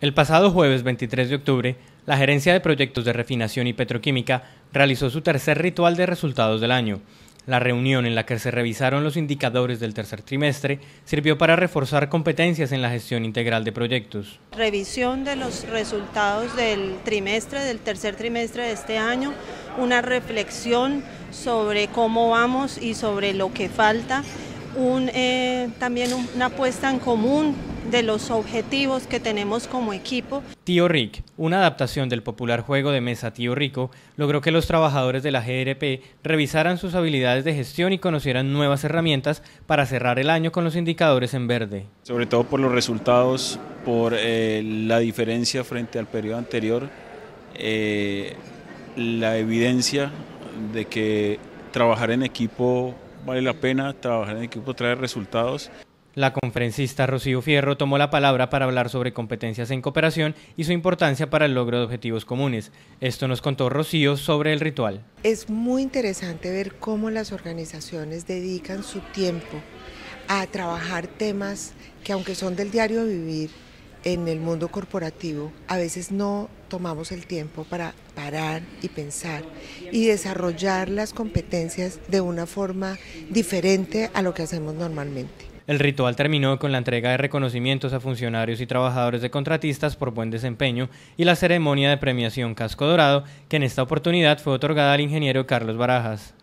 El pasado jueves 23 de octubre, la Gerencia de Proyectos de Refinación y Petroquímica realizó su tercer ritual de resultados del año. La reunión en la que se revisaron los indicadores del tercer trimestre sirvió para reforzar competencias en la gestión integral de proyectos. Revisión de los resultados del trimestre, del tercer trimestre de este año, una reflexión sobre cómo vamos y sobre lo que falta, eh, también una apuesta en común de los objetivos que tenemos como equipo. Tío Rick, una adaptación del popular juego de mesa Tío Rico, logró que los trabajadores de la GRP revisaran sus habilidades de gestión y conocieran nuevas herramientas para cerrar el año con los indicadores en verde. Sobre todo por los resultados, por eh, la diferencia frente al periodo anterior, eh, la evidencia de que trabajar en equipo vale la pena, trabajar en equipo trae resultados. La conferencista Rocío Fierro tomó la palabra para hablar sobre competencias en cooperación y su importancia para el logro de objetivos comunes. Esto nos contó Rocío sobre el ritual. Es muy interesante ver cómo las organizaciones dedican su tiempo a trabajar temas que aunque son del diario vivir en el mundo corporativo, a veces no tomamos el tiempo para parar y pensar y desarrollar las competencias de una forma diferente a lo que hacemos normalmente. El ritual terminó con la entrega de reconocimientos a funcionarios y trabajadores de contratistas por buen desempeño y la ceremonia de premiación Casco Dorado, que en esta oportunidad fue otorgada al ingeniero Carlos Barajas.